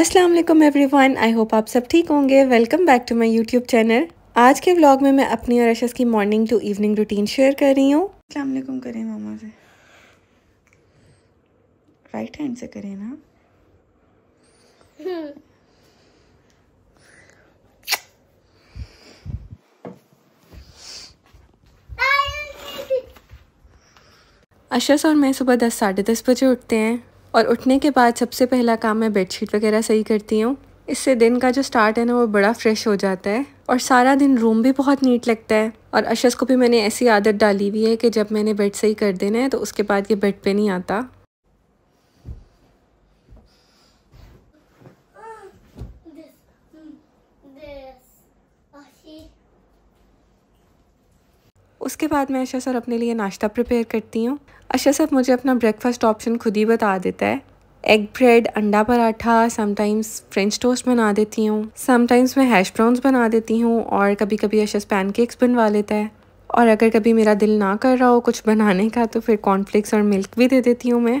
अस्सलाम वालेकुम everyone I hope आप सब ठीक होंगे welcome back to my YouTube channel आज के व्लॉग में मैं अपनी और अशस की morning to evening routine share कर रही हूँ अस्सलाम वालेकुम करें मामा से राइट हैंड से करें ना अशस और मैं सुबह दस साढ़े दस बजे उठते हैं और उठने के बाद सबसे पहला काम मैं बेडशीट वगैरह सही करती हूँ इससे दिन का जो स्टार्ट है ना वो बड़ा फ्रेश हो जाता है और सारा दिन रूम भी बहुत नीट लगता है और अशस को भी मैंने ऐसी आदत डाली हुई है कि जब मैंने बेड सही कर देना है तो उसके बाद ये बेड पे नहीं आता उसके बाद मैं अशस और अपने लिए नाश्ता प्रिपेयर करती हूँ अच्छा सब मुझे अपना ब्रेकफास्ट ऑप्शन खुद ही बता देता है एग ब्रेड अंडा पराठा समटाइम्स फ्रेंच टोस्ट बना देती हूँ समटाइम्स मैं हैश ब्राउन्स बना देती हूँ और कभी कभी अशस पैनकेक्स बनवा लेता है और अगर कभी मेरा दिल ना कर रहा हो कुछ बनाने का तो फिर कॉर्नफ्लेक्स और मिल्क भी दे देती हूँ मैं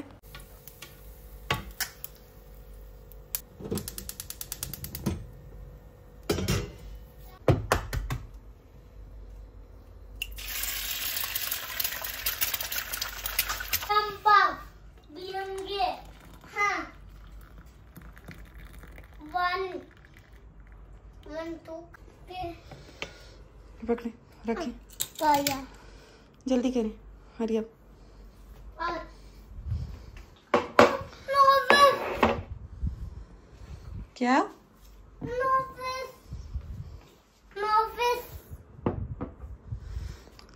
रख लें रख लें जल्दी करें हरी अब क्या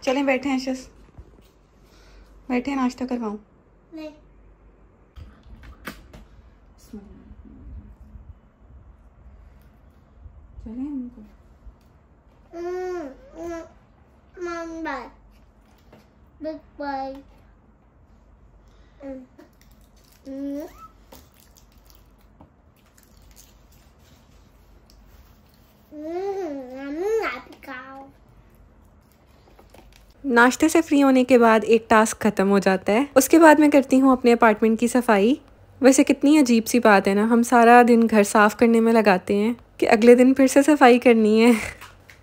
चले बैठे हैं शस बैठे हैं नाश्ता करवाऊं नहीं चले उनको Big Mm. Mm. नाश्ते से फ्री होने के बाद एक टास्क ख़त्म हो जाता है उसके बाद मैं करती हूँ अपने अपार्टमेंट की सफाई वैसे कितनी अजीब सी बात है ना हम सारा दिन घर साफ़ करने में लगाते हैं कि अगले दिन फिर से सफाई करनी है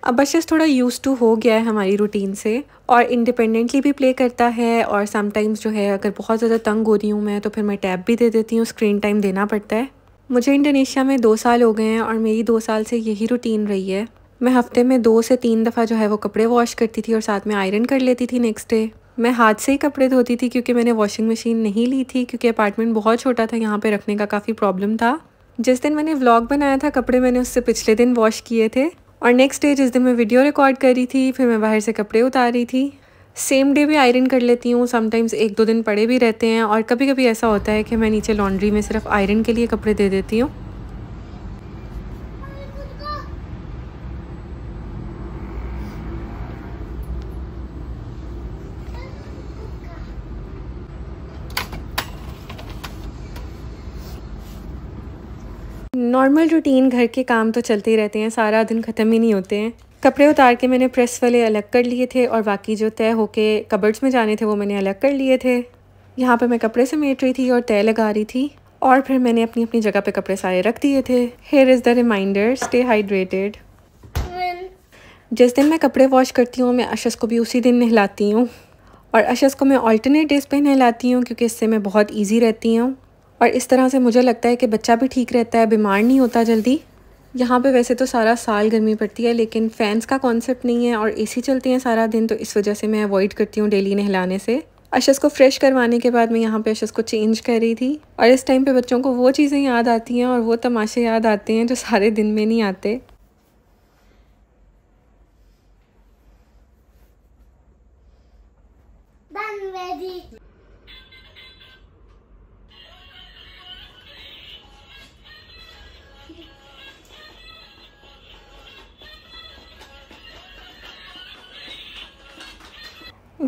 अब जस्ट थोड़ा यूज टू हो गया है हमारी रूटीन से और इंडिपेंडेंटली भी प्ले करता है और समटाइम्स जो है अगर बहुत ज़्यादा तंग हो रही हूँ मैं तो फिर मैं टैब भी दे देती हूँ स्क्रीन टाइम देना पड़ता है मुझे इंडोनेशिया में दो साल हो गए हैं और मेरी दो साल से यही रूटीन रही है मैं हफ्ते में दो से तीन दफ़ा जो है वो कपड़े वॉश करती थी और साथ में आयरन कर लेती थी नेक्स्ट डे मैं हाथ से ही कपड़े धोती थी क्योंकि मैंने वॉशिंग मशीन नहीं ली थी क्योंकि अपार्टमेंट बहुत छोटा था यहाँ पे रखने का काफ़ी प्रॉब्लम था जिस दिन मैंने व्लॉग बनाया था कपड़े मैंने उससे पिछले दिन वॉश किए थे और नेक्स्ट डे जिस दिन मैं वीडियो रिकॉर्ड कर रही थी फिर मैं बाहर से कपड़े उतार रही थी सेम डे भी आयरन कर लेती हूँ समटाइम्स एक दो दिन पड़े भी रहते हैं और कभी कभी ऐसा होता है कि मैं नीचे लॉन्ड्री में सिर्फ आयरन के लिए कपड़े दे देती हूँ नॉर्मल रूटीन घर के काम तो चलते ही रहते हैं सारा दिन ख़त्म ही नहीं होते हैं कपड़े उतार के मैंने प्रेस वाले अलग कर लिए थे और बाकी जो तय होके कबर्ड्स में जाने थे वो मैंने अलग कर लिए थे यहाँ पे मैं कपड़े समेट रही थी और तय लगा रही थी और फिर मैंने अपनी अपनी जगह पे कपड़े सारे रख दिए थे here is the reminder stay hydrated जिस दिन मैं कपड़े वॉश करती हूँ मैं अशस को भी उसी दिन नहलाती हूँ और अशस को मैं ऑल्टरनेट डेज पे नहलाती हूँ क्योंकि इससे मैं बहुत ईजी रहती हूँ और इस तरह से मुझे लगता है कि बच्चा भी ठीक रहता है बीमार नहीं होता जल्दी यहाँ पे वैसे तो सारा साल गर्मी पड़ती है लेकिन फ़ैन्स का कॉन्सेप्ट नहीं है और एसी चलते हैं सारा दिन तो इस वजह से मैं अवॉइड करती हूँ डेली नहलाने से अशस को फ्रेश करवाने के बाद मैं यहाँ पे अशस को चेंज कर रही थी और इस टाइम पे बच्चों को वो चीज़ें याद आती हैं और वो तमाशे याद आते हैं जो सारे दिन में नहीं आते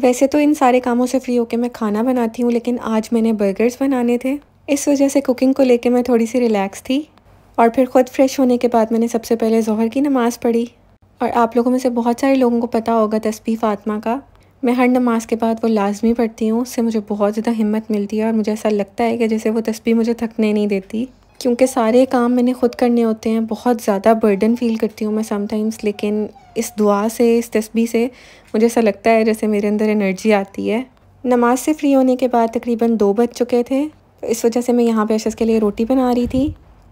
वैसे तो इन सारे कामों से फ्री होकर मैं खाना बनाती हूँ लेकिन आज मैंने बर्गर्स बनाने थे इस वजह से कुकिंग को लेके मैं थोड़ी सी रिलैक्स थी और फिर ख़ुद फ्रेश होने के बाद मैंने सबसे पहले जहर की नमाज़ पढ़ी और आप लोगों में से बहुत सारे लोगों को पता होगा तस्बी फ़ातमा का मैं हर नमाज के बाद वो लाजमी पढ़ती हूँ उससे मुझे बहुत ज़्यादा हिम्मत मिलती है और मुझे ऐसा लगता है कि जैसे वो तस्बी मुझे थकने नहीं देती क्योंकि सारे काम मैंने ख़ुद करने होते हैं बहुत ज़्यादा बर्डन फील करती हूँ मैं समटाइम्स लेकिन इस दुआ से इस तस्बी से मुझे ऐसा लगता है जैसे मेरे अंदर एनर्जी आती है नमाज से फ़्री होने के बाद तकरीबन दो बज चुके थे इस वजह से मैं यहाँ पे अशस के लिए रोटी बना रही थी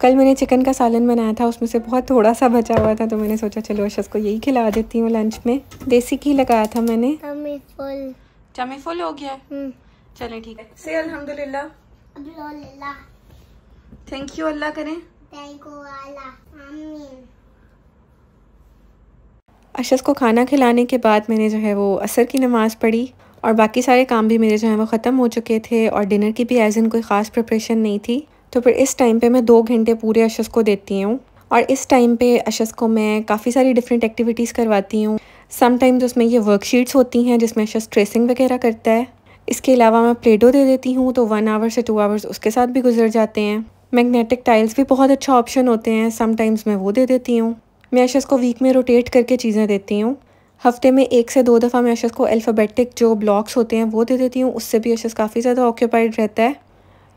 कल मैंने चिकन का सालन बनाया था उसमें से बहुत थोड़ा सा बचा हुआ था तो मैंने सोचा चलो अशस को यही खिला देती हूँ लंच में देसी घी लगाया था मैंने चमी फुल हो गया हम्म। चले ठीक है से थैंक यू अल्लाह करें अशद अशस को खाना खिलाने के बाद मैंने जो है वो असर की नमाज़ पढ़ी और बाकी सारे काम भी मेरे जो है वो ख़त्म हो चुके थे और डिनर की भी एज इन कोई ख़ास प्रिपरेशन नहीं थी तो फिर इस टाइम पे मैं दो घंटे पूरे अशस को देती हूँ और इस टाइम पे अशस को मैं काफ़ी सारी डिफरेंट एक्टिविटीज़ करवाती हूँ समटाइम्स उसमें ये वर्कशीट्स होती हैं जिसमें अशस ट्रेसिंग वगैरह करता है इसके अलावा मैं प्लेडो दे देती हूँ तो वन आवर से टू आवर्स उसके साथ भी गुजर जाते हैं मैग्नेटिक टाइल्स भी बहुत अच्छा ऑप्शन होते हैं समटाइम्स मैं वो दे देती हूँ मैं अशस को वीक में रोटेट करके चीज़ें देती हूँ हफ्ते में एक से दो दफ़ा मैं अशस को अल्फ़ाबेटिक जो ब्लॉक्स होते हैं वो दे देती हूँ उससे भी अशस काफ़ी ज़्यादा ऑक्यूपाइड रहता है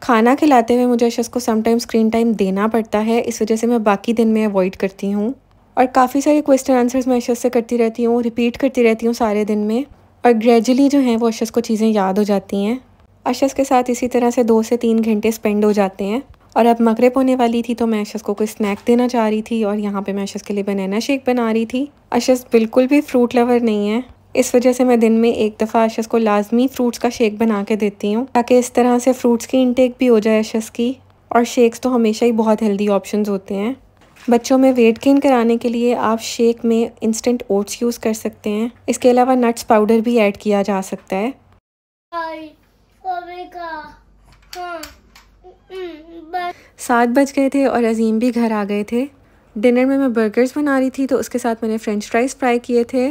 खाना खिलाते हुए मुझे अशस को समटाइम स्क्रीन टाइम देना पड़ता है इस वजह से मैं बाकी दिन में अवॉइड करती हूँ और काफ़ी सारे क्वेश्चन आंसर्स मैं एशेस से करती रहती हूँ रिपीट करती रहती हूँ सारे दिन में और ग्रेजुअली जो हैं वो अशस को चीज़ें याद हो जाती हैं अशस के साथ इसी तरह से दो से तीन घंटे स्पेंड हो जाते हैं और अब मगरब होने वाली थी तो मैं अशस को कोई स्नैक देना चाह रही थी और यहाँ पे मैं अशस के लिए बनाना शेक बना रही थी अशस बिल्कुल भी फ्रूट लवर नहीं है इस वजह से मैं दिन में एक दफ़ा अशस को लाजमी फ्रूट्स का शेक बना के देती हूँ ताकि इस तरह से फ्रूट्स की इनटेक भी हो जाए अशस की और शेक्स तो हमेशा ही बहुत हेल्दी ऑप्शन होते हैं बच्चों में वेट गेन कराने के लिए आप शेक में इंस्टेंट ओट्स यूज़ कर सकते हैं इसके अलावा नट्स पाउडर भी ऐड किया जा सकता है हाँ। सात बज गए थे और अजीम भी घर आ गए थे डिनर में मैं बर्गर्स बना रही थी तो उसके साथ मैंने फ़्रेंच फ्राइज़ फ्राई किए थे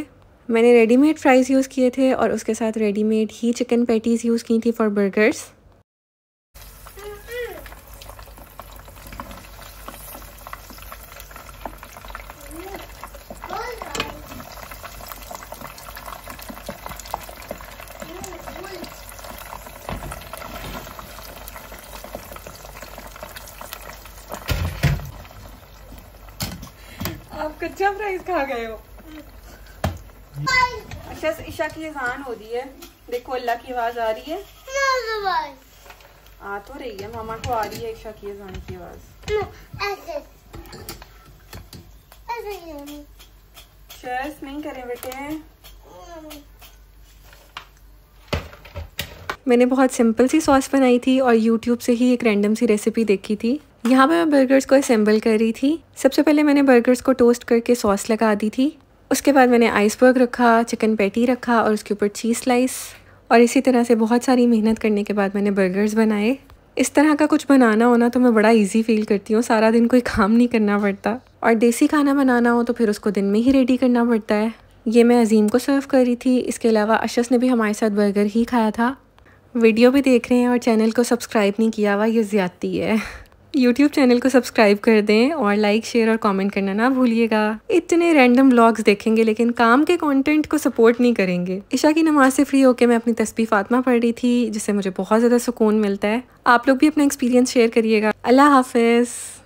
मैंने रेडीमेड फ्राइज़ यूज़ किए थे और उसके साथ रेडीमेड ही चिकन पैटीज़ यूज़ की थी फॉर बर्गर्स कच्चा फ्राइज खा गए हो अच्छा ईशा की अजान हो रही है देखो अल्लाह की आवाज आ रही है आ तो रही है मामा को आ रही है ईशा की अजान की आवाज शर्स नहीं करें बेटे मैंने बहुत सिंपल सी सॉस बनाई थी और यूट्यूब से ही एक रैंडम सी रेसिपी देखी थी यहाँ पे मैं बर्गर्स को असेंबल कर रही थी सबसे पहले मैंने बर्गर्स को टोस्ट करके सॉस लगा दी थी उसके बाद मैंने आइसबर्ग रखा चिकन पैटी रखा और उसके ऊपर चीज़ स्लाइस और इसी तरह से बहुत सारी मेहनत करने के बाद मैंने बर्गर्स बनाए इस तरह का कुछ बनाना होना तो मैं बड़ा इजी फील करती हूँ सारा दिन कोई काम नहीं करना पड़ता और देसी खाना बनाना हो तो फिर उसको दिन में ही रेडी करना पड़ता है ये मैं अजीम को सर्व कर रही थी इसके अलावा अशस ने भी हमारे साथ बर्गर ही खाया था वीडियो भी देख रहे हैं और चैनल को सब्सक्राइब नहीं किया हुआ ये ज़्यादती है यूट्यूब चैनल को सब्सक्राइब कर दें और लाइक शेयर और कमेंट करना ना भूलिएगा इतने रैंडम ब्लॉग्स देखेंगे लेकिन काम के कंटेंट को सपोर्ट नहीं करेंगे ईशा की नमाज से फ्री होकर मैं अपनी तस्वीर फातमा पढ़ रही थी जिससे मुझे बहुत ज़्यादा सुकून मिलता है आप लोग भी अपना एक्सपीरियंस शेयर करिएगा अल्लाह हाफिज़